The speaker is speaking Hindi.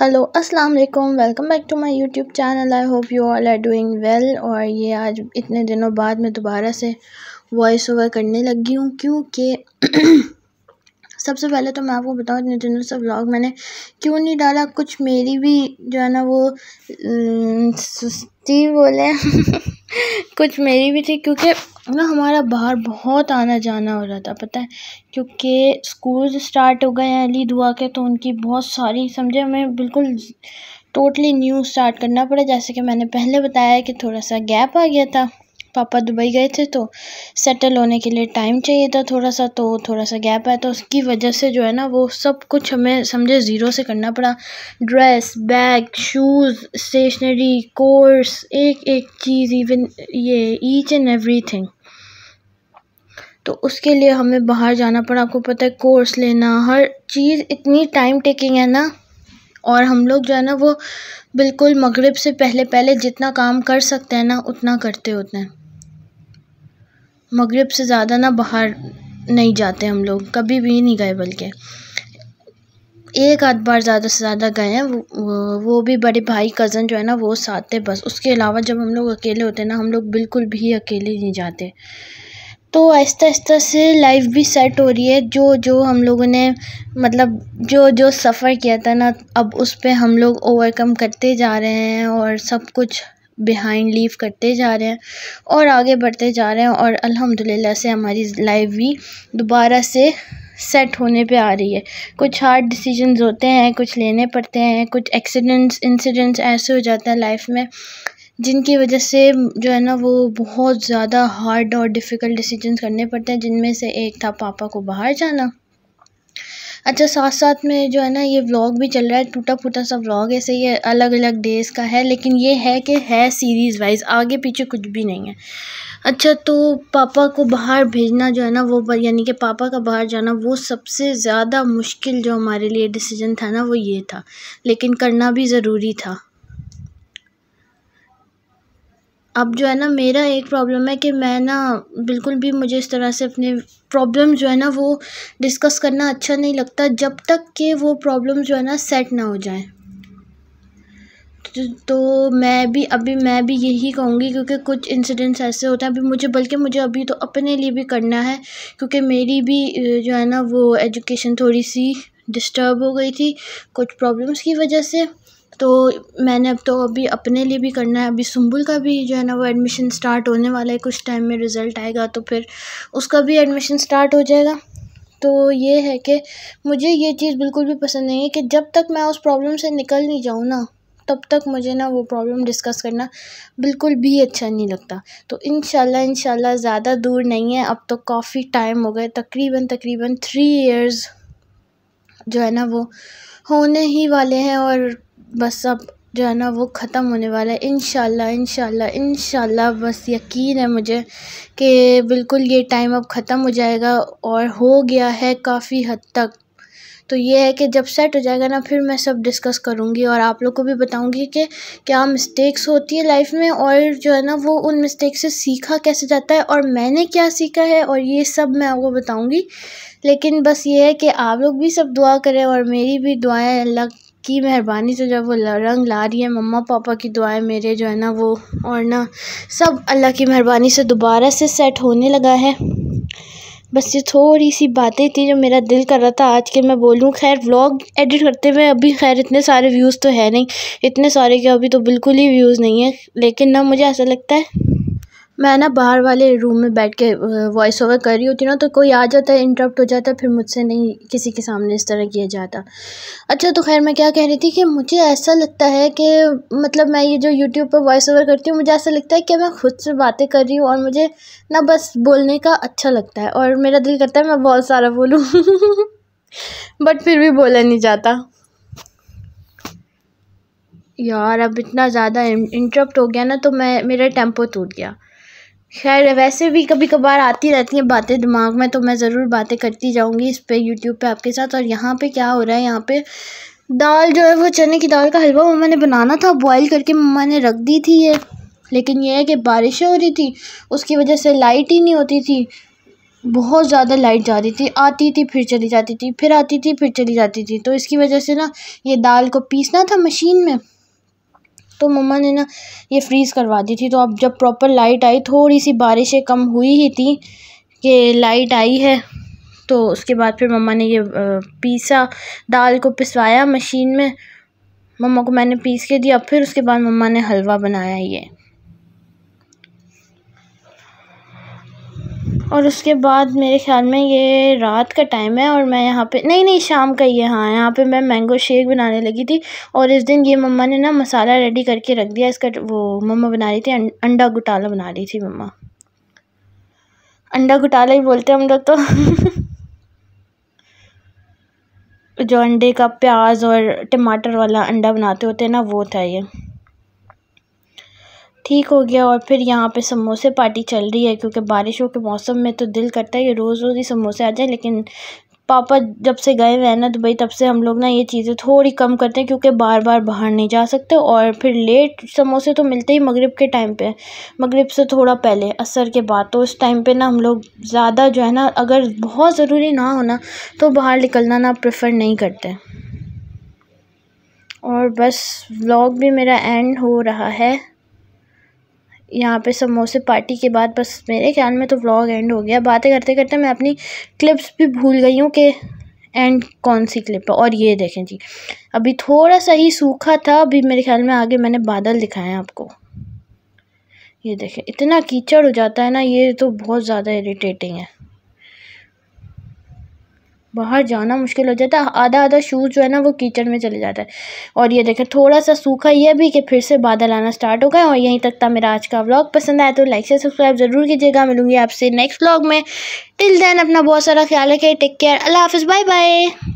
हेलो अस्सलाम वालेकुम welcome back to my YouTube channel I hope you all are doing well और ये आज इतने दिनों बाद मैं दोबारा से वॉइस ओवर करने लगी हूँ क्योंकि सबसे पहले तो मैं आपको बताऊँ इतने दिनों से ब्लॉग मैंने क्यों नहीं डाला कुछ मेरी भी जो है ना वो सुस्ती बोले कुछ मेरी भी थी क्योंकि ना हमारा बाहर बहुत आना जाना हो रहा था पता है क्योंकि स्कूल स्टार्ट हो गए हैं अली दुआ के तो उनकी बहुत सारी समझे हमें बिल्कुल टोटली न्यू स्टार्ट करना पड़ा जैसे कि मैंने पहले बताया कि थोड़ा सा गैप आ गया था पापा दुबई गए थे तो सेटल होने के लिए टाइम चाहिए था थोड़ा सा तो थोड़ा सा गैप आया तो उसकी वजह से जो है ना वो सब कुछ हमें समझे ज़ीरो से करना पड़ा dress bag shoes stationery course एक एक चीज़ इवन ये ईच एंड एवरी थिंग तो उसके लिए हमें बाहर जाना पड़ा आपको पता है कोर्स लेना हर चीज़ इतनी टाइम टेकिंग है ना और हम लोग जो है ना वो बिल्कुल मगरब से पहले पहले जितना काम कर सकते हैं ना उतना करते होते हैं मगरब से ज़्यादा ना बाहर नहीं जाते हम लोग कभी भी नहीं गए बल्कि एक आध बार ज़्यादा से ज़्यादा गए हैं वो, वो भी बड़े भाई कज़न जो है ना वो साथ थे बस उसके अलावा जब हम लोग अकेले होते हैं ना हम लोग बिल्कुल भी अकेले नहीं जाते तो आहिस्ता आहिस्ता से लाइफ भी सेट हो रही है जो जो हम लोगों ने मतलब जो जो सफ़र किया था ना अब उस पर हम लोग ओवरकम करते जा रहे हैं और सब कुछ बिहाइंड लीव करते जा रहे हैं और आगे बढ़ते जा रहे हैं और अल्हम्दुलिल्लाह से हमारी लाइफ भी दोबारा से सेट होने पे आ रही है कुछ हार्ड डिसीजंस होते हैं कुछ लेने पड़ते हैं कुछ एक्सीडेंट्स इंसिडेंट्स ऐसे हो जाते हैं लाइफ में जिनकी वजह से जो है ना वो बहुत ज़्यादा हार्ड और डिफ़िकल्ट डिसीजंस करने पड़ते हैं जिनमें से एक था पापा को बाहर जाना अच्छा साथ साथ में जो है ना ये व्लॉग भी चल रहा है टूटा फूटा सा व्लॉग ऐसे ये अलग अलग डेज़ का है लेकिन ये है कि है सीरीज़ वाइज आगे पीछे कुछ भी नहीं है अच्छा तो पापा को बाहर भेजना जो है ना वो यानी कि पापा का बाहर जाना वो सबसे ज़्यादा मुश्किल जो हमारे लिए डिसीजन था ना वो ये था लेकिन करना भी ज़रूरी था अब जो है ना मेरा एक प्रॉब्लम है कि मैं ना बिल्कुल भी मुझे इस तरह से अपने प्रॉब्लम जो है ना वो डिस्कस करना अच्छा नहीं लगता जब तक कि वो प्रॉब्लम जो है ना सेट ना हो जाए तो, तो मैं भी अभी मैं भी यही कहूँगी क्योंकि कुछ इंसिडेंट्स ऐसे होते हैं अभी मुझे बल्कि मुझे अभी तो अपने लिए भी करना है क्योंकि मेरी भी जो है ना वो एजुकेशन थोड़ी सी डिस्टर्ब हो गई थी कुछ प्रॉब्लम्स की वजह से तो मैंने अब तो अभी अपने लिए भी करना है अभी सुम्बुल का भी जो है ना वो एडमिशन स्टार्ट होने वाला है कुछ टाइम में रिज़ल्ट आएगा तो फिर उसका भी एडमिशन स्टार्ट हो जाएगा तो ये है कि मुझे ये चीज़ बिल्कुल भी पसंद नहीं है कि जब तक मैं उस प्रॉब्लम से निकल नहीं जाऊँ ना तब तक मुझे ना वो प्रॉब्लम डिस्कस करना बिल्कुल भी अच्छा नहीं लगता तो इन इंशाल्लाह ज़्यादा दूर नहीं है अब तो काफ़ी टाइम हो गए तकरीबन तकरीबन थ्री इयर्स जो है ना वो होने ही वाले हैं और बस अब जो है ना वो ख़त्म होने वाला है इंशाल्लाह इंशाल्लाह इंशाल्लाह बस यकीन है मुझे कि बिल्कुल ये टाइम अब ख़त्म हो जाएगा और हो गया है काफ़ी हद तक तो ये है कि जब सेट हो जाएगा ना फिर मैं सब डिस्कस करूँगी और आप लोग को भी बताऊँगी कि क्या मिस्टेक्स होती है लाइफ में और जो है ना वो उन मिस्टेक से सीखा कैसे जाता है और मैंने क्या सीखा है और ये सब मैं आपको बताऊँगी लेकिन बस ये है कि आप लोग भी सब दुआ करें और मेरी भी दुआएँ अल्लाह की मेहरबानी से जब वो रंग ला रही है मम्मा पापा की दुआएं मेरे जो है ना वो और ना सब अल्लाह की मेहरबानी से दोबारा से सेट होने लगा है बस ये थोड़ी सी बातें थी जो मेरा दिल कर रहा था आज के मैं बोलूँ खैर व्लॉग एडिट करते हुए अभी खैर इतने सारे व्यूज़ तो है नहीं इतने सारे के अभी तो बिल्कुल ही व्यूज़ नहीं है लेकिन ना मुझे ऐसा लगता है मैं ना बाहर वाले रूम में बैठ के वॉइस ओवर कर रही होती ना तो कोई आ जाता है इंटरप्ट हो जाता है फिर मुझसे नहीं किसी के सामने इस तरह किया जाता अच्छा तो खैर मैं क्या कह रही थी कि मुझे ऐसा लगता है कि मतलब मैं ये जो यूट्यूब पर वॉइस ओवर करती हूँ मुझे ऐसा लगता है कि मैं खुद से बातें कर रही हूँ और मुझे ना बस बोलने का अच्छा लगता है और मेरा दिल करता है मैं बहुत सारा बोलूँ बट फिर भी बोला नहीं जाता यार अब इतना ज़्यादा इंटरप्ट हो गया ना तो मैं मेरा टेम्पो टूट गया खैर वैसे भी कभी कभार आती रहती हैं बातें दिमाग में तो मैं ज़रूर बातें करती जाऊँगी इस पर यूट्यूब पे आपके साथ और यहाँ पे क्या हो रहा है यहाँ पे दाल जो है वो चने की दाल का हलवा मम्मा ने बनाना था बॉईल करके मम्मा ने रख दी थी ये लेकिन यह है कि बारिशें हो रही थी उसकी वजह से लाइट ही नहीं होती थी बहुत ज़्यादा लाइट जा रही थी आती थी फिर चली जाती थी फिर आती थी फिर चली जाती थी तो इसकी वजह से ना ये दाल को पीसना था मशीन में तो मम्मा ने ना ये फ्रीज़ करवा दी थी तो अब जब प्रॉपर लाइट आई थोड़ी सी बारिशें कम हुई ही थी कि लाइट आई है तो उसके बाद फिर मम्मा ने ये पीसा दाल को पिसवाया मशीन में मम्मा को मैंने पीस के दिया फिर उसके बाद मम्मा ने हलवा बनाया ये और उसके बाद मेरे ख्याल में ये रात का टाइम है और मैं यहाँ पे नहीं नहीं शाम का ही है हाँ यहाँ पे मैं मैंगो शेक बनाने लगी थी और इस दिन ये मम्मा ने ना मसाला रेडी करके रख दिया इसका वो मम्मा बना रही थी अं, अंडा घुटाला बना रही थी मम्मा अंडा घुटाला ही बोलते हम लोग तो जो अंडे का प्याज और टमाटर वाला अंडा बनाते होते हैं ना वो था ये ठीक हो गया और फिर यहाँ पे समोसे पार्टी चल रही है क्योंकि बारिशों के मौसम में तो दिल करता है कि रोज़ रोज़ ही समोसे आ जाए लेकिन पापा जब से गए हुए हैं ना दुबई तो तब से हम लोग ना ये चीज़ें थोड़ी कम करते हैं क्योंकि बार बार बाहर नहीं जा सकते और फिर लेट समोसे तो मिलते ही मगरिब के टाइम पे मगरिब से थोड़ा पहले असर के बाद तो उस टाइम पे ना हम लोग ज़्यादा जो है ना अगर बहुत ज़रूरी ना होना तो बाहर निकलना ना प्रेफर नहीं करते और बस व्लॉग भी मेरा एंड हो रहा है यहाँ पे समोसे पार्टी के बाद बस मेरे ख्याल में तो व्लॉग एंड हो गया बातें करते करते मैं अपनी क्लिप्स भी भूल गई हूँ कि एंड कौन सी क्लिप है और ये देखें जी अभी थोड़ा सा ही सूखा था अभी मेरे ख्याल में आगे मैंने बादल दिखाए हैं आपको ये देखें इतना कीचड़ हो जाता है ना ये तो बहुत ज़्यादा इरीटेटिंग है बाहर जाना मुश्किल हो जाता है आधा आधा शूज़ जो है ना वो कीचड़ में चले जाता है और ये देखें थोड़ा सा सूखा ये भी कि फिर से बादल आना स्टार्ट हो गए और यहीं तक था मेरा आज का व्लॉग पसंद आया तो लाइक से सब्सक्राइब ज़रूर कीजिएगा मिलूंगी आपसे नेक्स्ट व्लॉग में टिल देन अपना बहुत सारा ख्याल रखें टेक केयर अल्लाह हाफिज़ बाय बाय